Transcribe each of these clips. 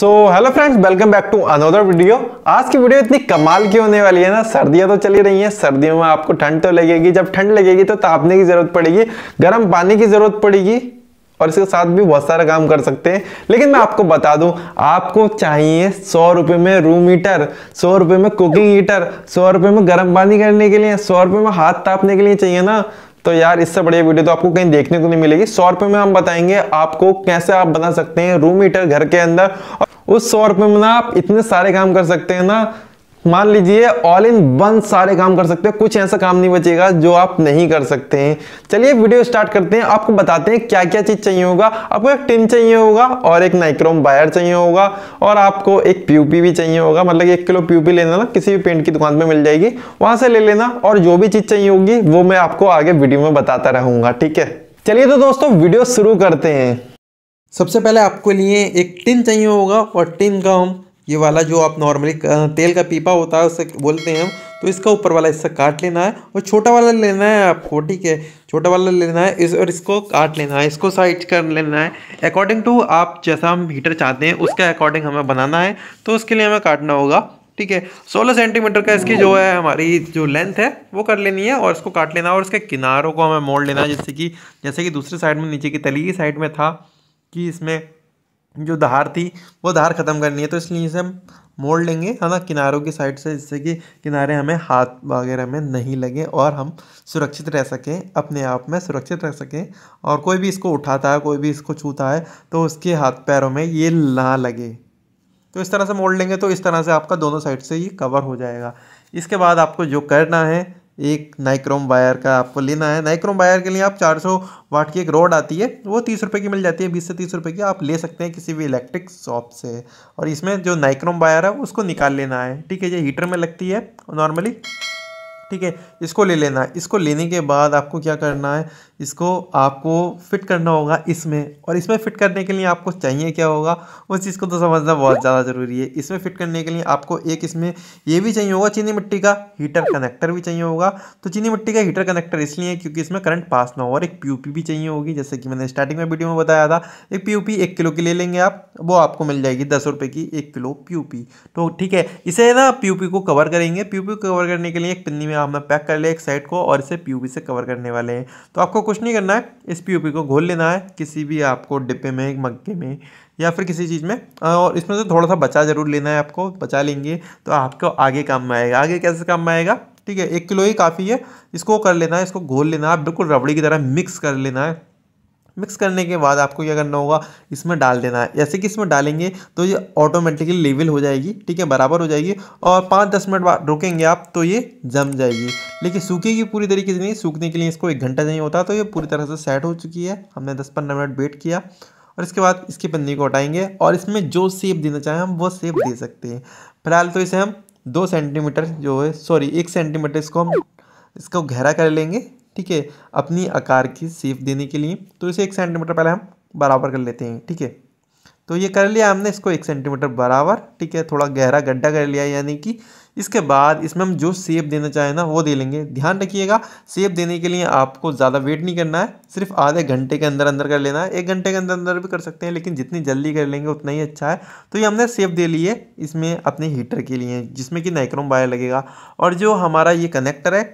so hello friends welcome back to another video आज की video इतनी कमाल की होने वाली है ना सर्दियां तो चली रही हैं सर्दियों में आपको ठंड तो लगेगी जब ठंड लगेगी तो तापने की जरूरत पड़ेगी गर्म पानी की जरूरत पड़ेगी और इसके साथ भी बहुत सारा काम कर सकते हैं लेकिन मैं आपको बता दूं आपको चाहिए सौ रुपये में रूम हीटर सौ रुपये में कुकिंग हीटर सौ रुपये में गर्म पानी करने के लिए सौ रुपये में हाथ तापने के लिए चाहिए ना तो यार इससे बढ़िया वीडियो तो आपको कहीं देखने को नहीं मिलेगी सौ रुपए में हम बताएंगे आपको कैसे आप बना सकते हैं रूम हीटर घर के अंदर उस सौ रुपये में ना आप इतने सारे काम कर सकते हैं ना मान लीजिए ऑल इन वन सारे काम कर सकते हैं कुछ ऐसा काम नहीं बचेगा जो आप नहीं कर सकते हैं चलिए वीडियो स्टार्ट करते हैं आपको बताते हैं क्या क्या चीज़ चाहिए होगा आपको एक टिन चाहिए होगा और एक नाइक्रोम वायर चाहिए होगा और आपको एक पीओपी भी चाहिए होगा मतलब एक किलो पीयूपी लेना ना किसी भी पेंट की दुकान पर मिल जाएगी वहां से ले लेना और जो भी चीज़ चाहिए होगी वो मैं आपको आगे वीडियो में बताता रहूंगा ठीक है चलिए तो दोस्तों वीडियो शुरू करते हैं सबसे पहले आपके लिए एक टिन चाहिए होगा और टिन का हम ये वाला जो आप नॉर्मली तेल का पीपा होता है उसे बोलते हैं हम तो इसका ऊपर वाला हिस्सा काट लेना है और छोटा वाला लेना है आपको ठीक है छोटा वाला लेना है इस और इसको काट लेना है इसको साइड कर लेना है अकॉर्डिंग टू आप जैसा हम हीटर चाहते हैं उसके अकॉर्डिंग हमें बनाना है तो उसके लिए हमें काटना होगा ठीक है 16 सेंटीमीटर का इसकी जो है हमारी जो लेंथ है वो कर लेनी है और इसको काट लेना है और इसके किनारों को हमें मोड़ लेना है जैसे कि जैसे कि दूसरे साइड में नीचे की तली की साइड में था कि इसमें जो धार थी वो धार ख़त्म करनी है तो इसलिए इसे हम मोड़ लेंगे है ना किनारों की साइड से जिससे कि किनारे हमें हाथ वगैरह में नहीं लगे और हम सुरक्षित रह सकें अपने आप में सुरक्षित रह सकें और कोई भी इसको उठाता है कोई भी इसको छूता है तो उसके हाथ पैरों में ये ना लगे तो इस तरह से मोड़ लेंगे तो इस तरह से आपका दोनों साइड से ये कवर हो जाएगा इसके बाद आपको जो करना है एक नाइक्रोम वायर का आपको लेना है नाइक्रोम वायर के लिए आप 400 वाट की एक रोड आती है वो तीस रुपये की मिल जाती है बीस से तीस रुपये की आप ले सकते हैं किसी भी इलेक्ट्रिक शॉप से और इसमें जो नाइक्रोम वायर है उसको निकाल लेना है ठीक है ये हीटर में लगती है नॉर्मली ठीक है इसको ले लेना है इसको लेने के बाद आपको क्या करना है इसको आपको फिट करना होगा इसमें और इसमें फिट करने के लिए आपको चाहिए क्या होगा उस चीज़ को तो समझना बहुत ज़्यादा ज़रूरी है इसमें फिट करने के लिए आपको एक इसमें ये भी चाहिए होगा चीनी मिट्टी का हीटर कनेक्टर भी चाहिए होगा तो चीनी मिट्टी का हीटर कनेक्टर इसलिए क्योंकि इसमें करंट पास ना हो और एक पी भी चाहिए होगी जैसे कि मैंने स्टार्टिंग में वीडियो में बताया था एक पी एक किलो की ले लेंगे आप वो आपको मिल जाएगी दस रुपये की एक किलो पी तो ठीक है इसे ना पी को कवर करेंगे पी को कवर करने के लिए एक पिन्नी में हमने पैक कर ले एक साइड को और इसे पी से कवर करने वाले हैं तो आपको कुछ नहीं करना है इस पी को घोल लेना है किसी भी आपको डिब्बे में मग्गे में या फिर किसी चीज़ में और इसमें से थोड़ा सा बचा ज़रूर लेना है आपको बचा लेंगे तो आपको आगे काम में आएगा आगे कैसे काम में आएगा ठीक है एक किलो ही काफ़ी है इसको कर लेना है इसको घोल लेना है बिल्कुल रबड़ी की तरह मिक्स कर लेना है मिक्स करने के बाद आपको क्या करना होगा इसमें डाल देना है जैसे कि इसमें डालेंगे तो ये ऑटोमेटिकली लेवल हो जाएगी ठीक है बराबर हो जाएगी और पाँच दस मिनट बाद रुकेंगे आप तो ये जम जाएगी लेकिन सूखेगी पूरी तरीके से नहीं सूखने के लिए इसको एक घंटा नहीं होता तो ये पूरी तरह से सेट हो चुकी है हमने दस पंद्रह मिनट वेट किया और इसके बाद इसकी पन्नी को हटाएंगे और इसमें जो सेप देना चाहें हम वो सेप दे सकते हैं फिलहाल तो इसे हम दो सेंटीमीटर जो है सॉरी एक सेंटीमीटर इसको हम इसको गहरा कर लेंगे ठीक है अपनी आकार की सेप देने के लिए तो इसे एक सेंटीमीटर पहले हम बराबर कर लेते हैं ठीक है तो ये कर लिया हमने इसको एक सेंटीमीटर बराबर ठीक है थोड़ा गहरा गड्ढा कर लिया यानी कि इसके बाद इसमें हम जो सेप देना चाहें ना वो दे लेंगे ध्यान रखिएगा सेप देने के लिए आपको ज़्यादा वेट नहीं करना है सिर्फ आधे घंटे के अंदर अंदर कर लेना है एक घंटे के अंदर अंदर भी कर सकते हैं लेकिन जितनी जल्दी कर लेंगे उतना ही अच्छा है तो ये हमने सेप दे लिए इसमें अपने हीटर के लिए जिसमें कि नाइक्रोम वायर लगेगा और जो हमारा ये कनेक्टर है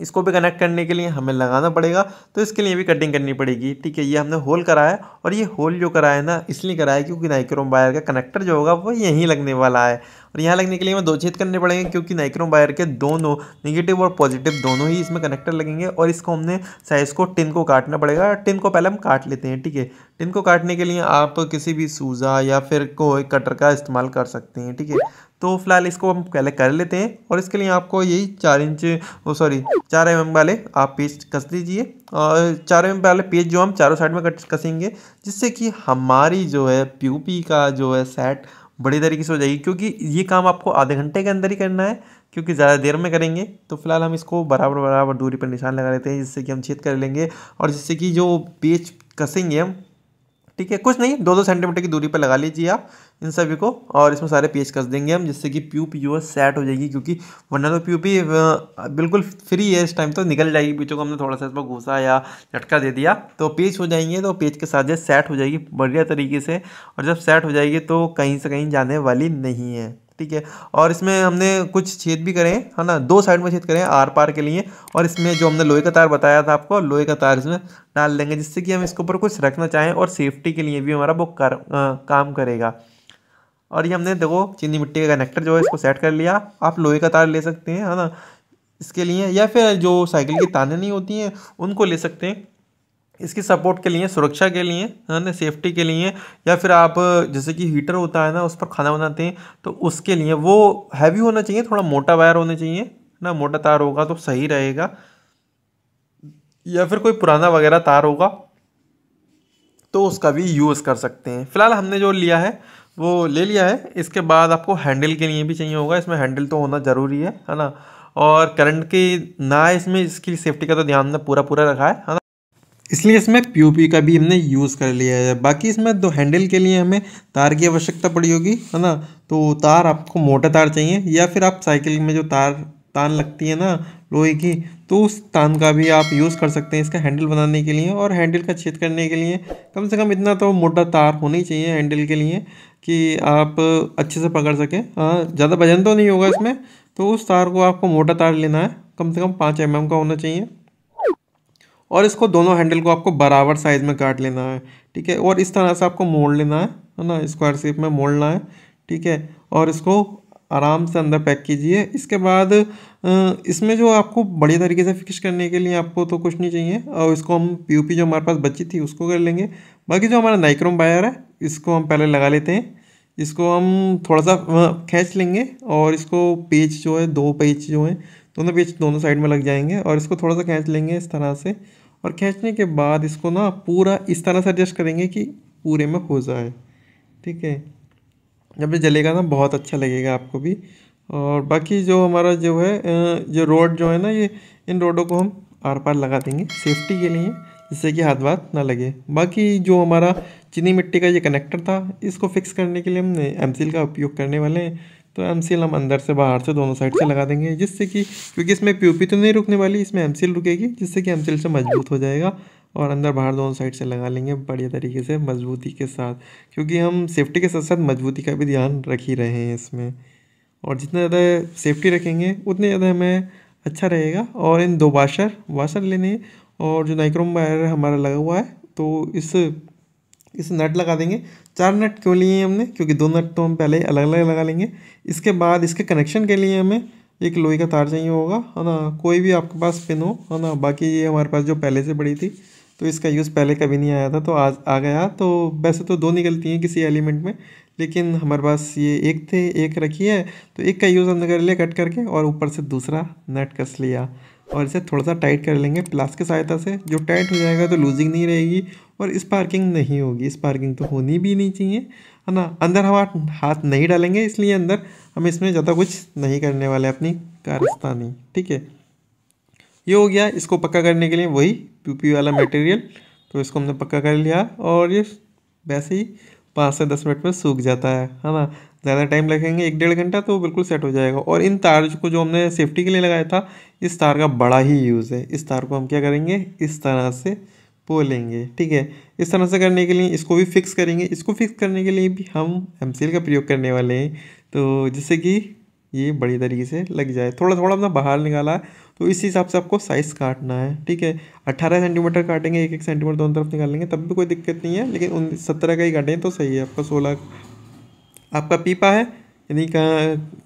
इसको भी कनेक्ट करने के लिए हमें लगाना पड़ेगा तो इसके लिए भी कटिंग करनी पड़ेगी ठीक है ये हमने होल कराया और ये होल जो कराया ना इसलिए कराया क्योंकि नाइक्रोम वायर का कनेक्टर जो होगा वो यहीं लगने वाला है और यहाँ लगने के लिए हमें दो छेद करने पड़ेंगे क्योंकि नाइक्रोम वायर के दोनों निगेटिव और पॉजिटिव दोनों ही इसमें कनेक्टर लगेंगे और इसको हमने साइज़ को टिन को काटना पड़ेगा टिन को पहले हम काट लेते हैं ठीक है टिन को काटने के लिए आप किसी भी सूजा या फिर कोई कटर का इस्तेमाल कर सकते हैं ठीक है तो फिलहाल इसको हम पहले कर लेते हैं और इसके लिए आपको यही चार इंच सॉरी चार एम mm एम वाले आप पेज कस दीजिए और चार एम mm एम वाले पेज जो हम चारों साइड में कसेंगे जिससे कि हमारी जो है प्यूपी का जो है सेट बड़ी तरीके से हो जाएगी क्योंकि ये काम आपको आधे घंटे के अंदर ही करना है क्योंकि ज़्यादा देर में करेंगे तो फिलहाल हम इसको बराबर बराबर दूरी पर निशान लगा लेते हैं जिससे कि हम छेद कर लेंगे और जिससे कि जो पेज कसेंगे हम ठीक है कुछ नहीं दो दो सेंटीमीटर की दूरी पर लगा लीजिए आप इन सभी को और इसमें सारे पेज कस देंगे हम जिससे कि प्यूप यूर सेट हो जाएगी क्योंकि वरना तो प्यूपी बिल्कुल फ्री है इस टाइम तो निकल जाएगी बीचों को हमने थोड़ा सा इसमें घुसा या झटका दे दिया तो पेज हो जाएंगे तो पेज के साथ जो सेट हो जाएगी बढ़िया तरीके से और जब सेट हो जाएगी तो कहीं से कहीं जाने वाली नहीं है ठीक है और इसमें हमने कुछ छेद भी करें है ना दो साइड में छेद करें आर पार के लिए और इसमें जो हमने लोहे का तार बताया था आपको लोहे का तार इसमें डाल देंगे जिससे कि हम इसके ऊपर कुछ रखना चाहें और सेफ्टी के लिए भी हमारा वो कर, आ, काम करेगा और ये हमने देखो चीनी मिट्टी का कनेक्टर जो है इसको सेट कर लिया आप लोहे का तार ले सकते हैं है ना इसके लिए या फिर जो साइकिल की ताने नहीं होती हैं उनको ले सकते हैं इसकी सपोर्ट के लिए सुरक्षा के लिए है ना सेफ्टी के लिए या फिर आप जैसे कि हीटर होता है ना उस पर खाना बनाते हैं तो उसके लिए वो हैवी होना चाहिए थोड़ा मोटा वायर होना चाहिए ना मोटा तार होगा तो सही रहेगा या फिर कोई पुराना वगैरह तार होगा तो उसका भी यूज़ कर सकते हैं फिलहाल हमने जो लिया है वो ले लिया है इसके बाद आपको हैंडल के लिए भी चाहिए होगा इसमें हैंडल तो होना ज़रूरी है है ना और करंट की ना इसमें इसकी सेफ्टी का तो ध्यान ना पूरा पूरा रखा है है ना इसलिए इसमें पी का भी हमने यूज़ कर लिया है बाकी इसमें दो हैंडल के लिए हमें तार की आवश्यकता पड़ी होगी है ना तो तार आपको मोटा तार चाहिए या फिर आप साइकिल में जो तार तान लगती है ना लोहे की तो उस तान का भी आप यूज़ कर सकते हैं इसका हैंडल बनाने के लिए और हैंडल का छेद करने के लिए कम से कम इतना तो मोटा तार होना ही चाहिए हैंडल के लिए कि आप अच्छे से पकड़ सकें हाँ, ज़्यादा वजन तो नहीं होगा इसमें तो उस तार को आपको मोटा तार लेना है कम से कम पाँच एम का होना चाहिए और इसको दोनों हैंडल को आपको बराबर साइज़ में काट लेना है ठीक है और इस तरह से आपको मोड़ लेना है है ना स्क्वायर शेप में मोड़ना है ठीक है और इसको आराम से अंदर पैक कीजिए इसके बाद इसमें जो आपको बढ़िया तरीके से फिक्स करने के लिए आपको तो कुछ नहीं चाहिए और इसको हम पी जो हमारे पास बची थी उसको कर लेंगे बाकी जो हमारा नाइक्रोम वायर है इसको हम पहले लगा लेते हैं इसको हम थोड़ा सा खींच लेंगे और इसको पेज जो है दो पेज जो है दोनों पेज दोनों साइड में लग जाएंगे और इसको थोड़ा सा खींच लेंगे इस तरह से और खींचने के बाद इसको ना पूरा इस तरह से एडजस्ट करेंगे कि पूरे में हो जाए ठीक है जब ये जलेगा ना बहुत अच्छा लगेगा आपको भी और बाकी जो हमारा जो है जो रोड जो है ना ये इन रोडों को हम आर पार लगा देंगे सेफ्टी के लिए जिससे कि हाथ बात ना लगे बाकी जो हमारा चीनी मिट्टी का ये कनेक्टर था इसको फिक्स करने के लिए हमने एम का उपयोग करने वाले हैं तो एम हम अंदर से बाहर से दोनों साइड से लगा देंगे जिससे कि क्योंकि इसमें प्यूपी तो नहीं रुकने वाली इसमें एम रुकेगी जिससे कि एम से मजबूत हो जाएगा और अंदर बाहर दोनों साइड से लगा लेंगे बढ़िया तरीके से मजबूती के साथ क्योंकि हम सेफ्टी के साथ साथ मजबूती का भी ध्यान रख ही रहे हैं इसमें और जितना ज़्यादा सेफ्टी रखेंगे उतने ज़्यादा हमें अच्छा रहेगा और इन दो वाशर वाशर लेने और जो नाइक्रोम वायर हमारा लगा हुआ है तो इस इसे नट लगा देंगे चार नट क्यों लिए हैं हमने क्योंकि दो नट तो हम पहले अलग अलग लगा लेंगे इसके बाद इसके कनेक्शन के लिए हमें एक लोहे का तार चाहिए होगा है ना कोई भी आपके पास पिन हो है ना बाकी ये हमारे पास जो पहले से बड़ी थी तो इसका यूज़ पहले कभी नहीं आया था तो आज आ गया तो वैसे तो दो निकलती हैं किसी एलिमेंट में लेकिन हमारे पास ये एक थे एक रखी है तो एक का यूज़ हमने कर लिया कट करके और ऊपर से दूसरा नट कस लिया और इसे थोड़ा सा टाइट कर लेंगे प्लास की सहायता से जो टाइट हो जाएगा तो लूजिंग नहीं रहेगी और स्पार्किंग नहीं होगी स्पार्किंग तो होनी भी नहीं चाहिए है ना अंदर हम हाथ नहीं डालेंगे इसलिए अंदर हम इसमें ज़्यादा कुछ नहीं करने वाले अपनी कारस्तानी ठीक है ये हो गया इसको पक्का करने के लिए वही पीपी वाला मटेरियल तो इसको हमने पक्का कर लिया और ये वैसे ही पाँच से दस मिनट में सूख जाता है है ना ज़्यादा टाइम लगेंगे एक डेढ़ घंटा तो बिल्कुल सेट हो जाएगा और इन तार को जो हमने सेफ्टी के लिए लगाया था इस तार का बड़ा ही यूज़ है इस तार को हम क्या करेंगे इस तरह से पोलेंगे ठीक है इस तरह से करने के लिए इसको भी फिक्स करेंगे इसको फिक्स करने के लिए भी हम एम का प्रयोग करने वाले हैं तो जिससे कि ये बड़ी तरीके से लग जाए थोड़ा थोड़ा अपना बाहर निकाला है तो इस हिसाब से आपको साइज़ काटना है ठीक है अट्ठारह सेंटीमीटर काटेंगे एक एक सेंटीमीटर दोनों तरफ निकाल लेंगे तब भी कोई दिक्कत नहीं है लेकिन उन सत्रह का ही काटें तो सही है आपका सोलह आपका पीपा है यानी का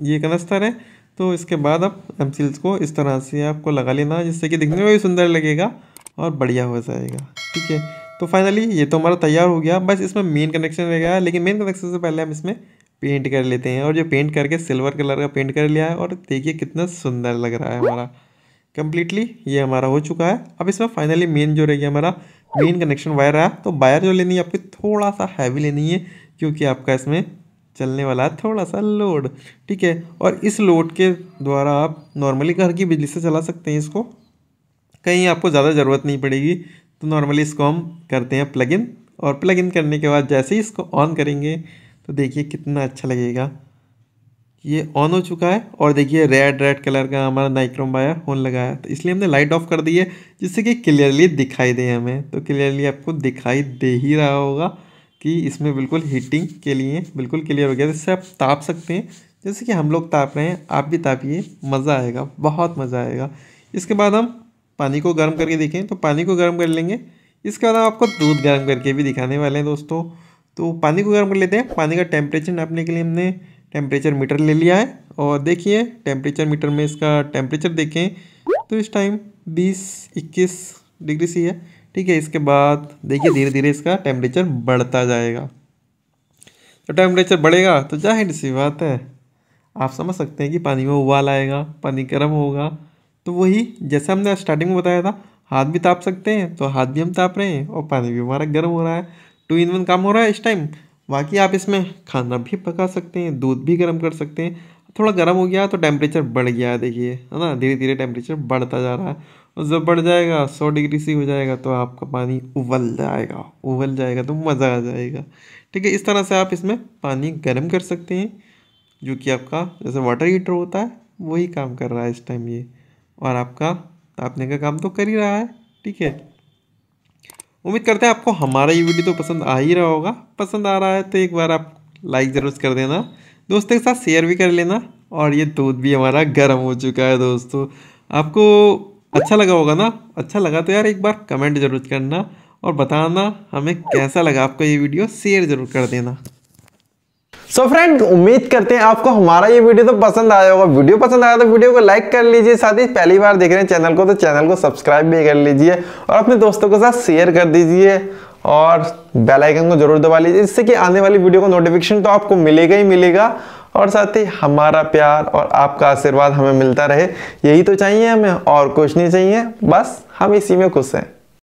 ये कनस्तर है तो इसके बाद आप पेंसिल्स को इस तरह से आपको लगा लेना जिससे कि दिखने में भी सुंदर लगेगा और बढ़िया हो जाएगा ठीक है तो फाइनली ये तो हमारा तैयार हो गया बस इसमें मेन कनेक्शन रह गया लेकिन मेन कनेक्शन से पहले हम इसमें पेंट कर लेते हैं और जो पेंट करके सिल्वर कलर का पेंट कर लिया है और देखिए कितना सुंदर लग रहा है हमारा कम्प्लीटली ये हमारा हो चुका है अब इसमें फाइनली मेन जो रहेगी हमारा मेन कनेक्शन वायर आया तो वायर जो लेनी है आपकी थोड़ा सा हैवी लेनी है क्योंकि आपका इसमें चलने वाला है थोड़ा सा लोड ठीक है और इस लोड के द्वारा आप नॉर्मली घर की बिजली से चला सकते हैं इसको कहीं आपको ज़्यादा ज़रूरत नहीं पड़ेगी तो नॉर्मली इसको हम करते हैं प्लग इन और प्लग इन करने के बाद जैसे ही इसको ऑन करेंगे तो देखिए कितना अच्छा लगेगा ये ऑन हो चुका है और देखिए रेड रेड कलर का हमारा नाइक्रोम वायर होन लगाया तो इसलिए हमने लाइट ऑफ कर दी है जिससे कि क्लियरली दिखाई दे हमें तो क्लियरली आपको दिखाई दे ही रहा होगा कि इसमें बिल्कुल हीटिंग के लिए बिल्कुल क्लियर हो गया जिससे तो आप ताप सकते हैं जैसे कि हम लोग ताप रहे हैं आप भी तापिए मज़ा आएगा बहुत मज़ा आएगा इसके बाद हम पानी को गर्म करके देखें तो पानी को गर्म कर लेंगे इसके बाद हम आपको दूध गर्म करके भी दिखाने वाले हैं दोस्तों तो पानी को गर्म कर लेते हैं पानी का टेम्परेचर नापने के लिए हमने टेम्परेचर मीटर ले लिया है और देखिए टेम्परेचर मीटर में इसका टेम्परेचर देखें तो इस टाइम बीस इक्कीस डिग्री सी है ठीक है इसके बाद देखिए धीरे धीरे इसका टेम्परेचर बढ़ता जाएगा तो टेम्परेचर बढ़ेगा तो जाहिर सी बात है आप समझ सकते हैं कि पानी में उबाल आएगा पानी गर्म होगा तो वही जैसे हमने स्टार्टिंग में बताया था हाथ भी ताप सकते हैं तो हाथ भी हम ताप रहे हैं और पानी भी हमारा गर्म हो रहा है टू इन वन काम हो रहा है इस टाइम बाकी आप इसमें खाना भी पका सकते हैं दूध भी गर्म कर सकते हैं थोड़ा गर्म हो गया तो टेम्परेचर बढ़ गया है देखिए है ना धीरे धीरे टेम्परेचर बढ़ता जा रहा है जब बढ़ जाएगा सौ डिग्री सी हो जाएगा तो आपका पानी उबल जाएगा उबल जाएगा तो मज़ा आ जाएगा ठीक है इस तरह से आप इसमें पानी गर्म कर सकते हैं जो कि आपका जैसे वाटर हीटर होता है वही काम कर रहा है इस टाइम ये और आपका तापने का काम तो कर ही रहा है ठीक है उम्मीद करते हैं आपको हमारा ये वीडियो तो पसंद आ ही रहा होगा पसंद आ रहा है तो एक बार आप लाइक ज़रूर कर देना दोस्तों के साथ शेयर भी कर लेना और ये दूध भी हमारा गर्म हो चुका है दोस्तों आपको अच्छा लगा होगा ना अच्छा लगा तो यार एक बार कमेंट जरूर करना और बताना हमें कैसा लगा आपको ये वीडियो शेयर जरूर कर देना सो so फ्रेंड उम्मीद करते हैं आपको हमारा ये वीडियो तो पसंद आया होगा वीडियो पसंद आया तो वीडियो को लाइक कर लीजिए साथ ही पहली बार देख रहे हैं चैनल को तो चैनल को सब्सक्राइब भी कर लीजिए और अपने दोस्तों के साथ शेयर कर दीजिए और बेल आइकन को जरूर दबा लीजिए जिससे कि आने वाली वीडियो का नोटिफिकेशन तो आपको मिलेगा ही मिलेगा और साथ ही हमारा प्यार और आपका आशीर्वाद हमें मिलता रहे यही तो चाहिए हमें और कुछ नहीं चाहिए बस हम इसी में खुश हैं